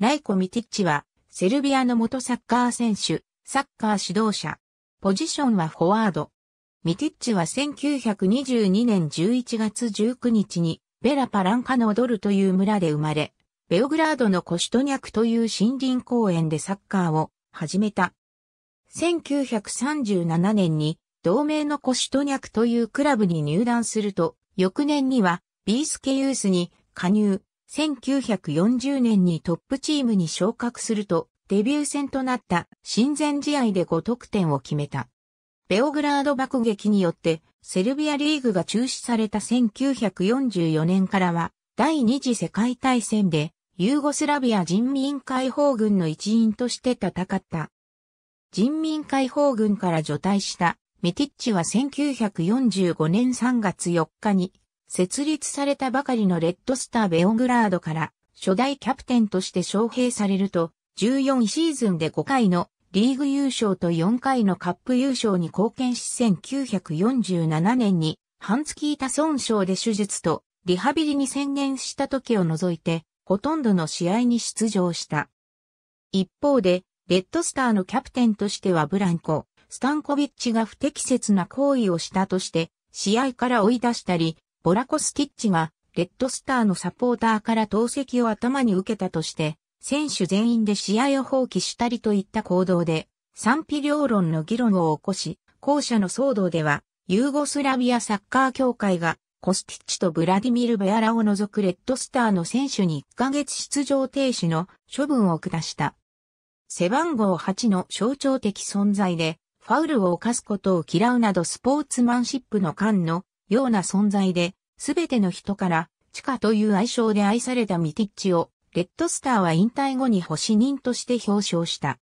ライコ・ミティッチは、セルビアの元サッカー選手、サッカー指導者。ポジションはフォワード。ミティッチは1922年11月19日に、ベラ・パランカノドルという村で生まれ、ベオグラードのコシトニャクという森林公園でサッカーを始めた。1937年に同盟のコシトニャクというクラブに入団すると、翌年にはビースケユースに加入、1940年にトップチームに昇格すると、デビュー戦となった親善試合で5得点を決めた。ベオグラード爆撃によって、セルビアリーグが中止された1944年からは、第二次世界大戦で、ユーゴスラビア人民解放軍の一員として戦った。人民解放軍から除隊したミティッチは1945年3月4日に設立されたばかりのレッドスターベオグラードから初代キャプテンとして招聘されると、14シーズンで5回のリーグ優勝と4回のカップ優勝に貢献し1947年に半月板損傷で手術とリハビリに専念した時を除いて、ほとんどの試合に出場した。一方で、レッドスターのキャプテンとしてはブランコ、スタンコビッチが不適切な行為をしたとして、試合から追い出したり、ボラコスティッチが、レッドスターのサポーターから投石を頭に受けたとして、選手全員で試合を放棄したりといった行動で、賛否両論の議論を起こし、後者の騒動では、ユーゴスラビアサッカー協会が、コスティッチとブラディミル・ベアラを除くレッドスターの選手に1ヶ月出場停止の処分を下した。背番号8の象徴的存在で、ファウルを犯すことを嫌うなどスポーツマンシップの間のような存在で、すべての人から、地下という愛称で愛されたミティッチを、レッドスターは引退後に星人として表彰した。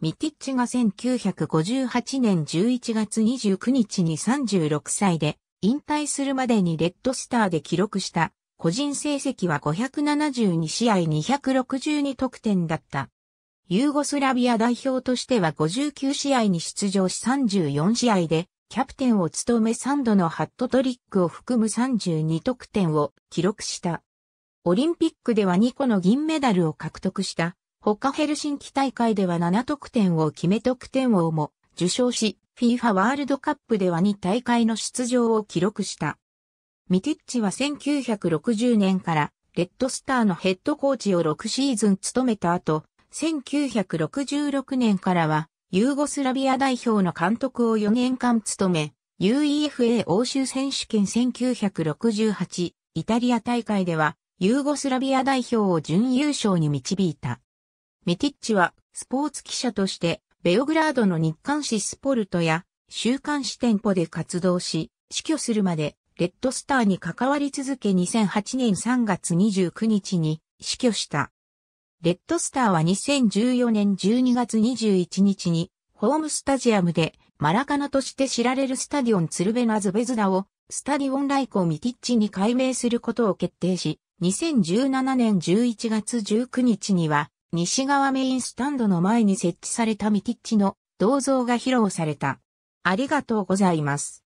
ミティッチが1958年11月29日に36歳で、引退するまでにレッドスターで記録した、個人成績は572試合262得点だった。ユーゴスラビア代表としては59試合に出場し34試合でキャプテンを務め3度のハットトリックを含む32得点を記録した。オリンピックでは2個の銀メダルを獲得した。他ヘルシンキ大会では7得点を決め得点王も受賞し、FIFA ワールドカップでは2大会の出場を記録した。ミティッチは1960年からレッドスターのヘッドコーチを6シーズン務めた後、1966年からはユーゴスラビア代表の監督を4年間務め、UEFA 欧州選手権1968イタリア大会では、ユーゴスラビア代表を準優勝に導いた。ミティッチは、スポーツ記者として、ベオグラードの日刊誌スポルトや、週刊誌店舗で活動し、死去するまで、レッドスターに関わり続け2008年3月29日に死去した。レッドスターは2014年12月21日に、ホームスタジアムで、マラカナとして知られるスタディオン鶴瓶ナズベズダを、スタディオンライコミティッチに改名することを決定し、2017年11月19日には、西側メインスタンドの前に設置されたミティッチの銅像が披露された。ありがとうございます。